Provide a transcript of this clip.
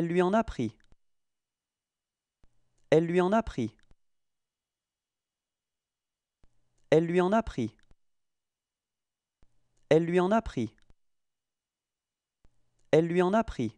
Elle lui en a pris. Elle lui en a pris. Elle lui en a pris. Elle lui en a pris. Elle lui en a pris.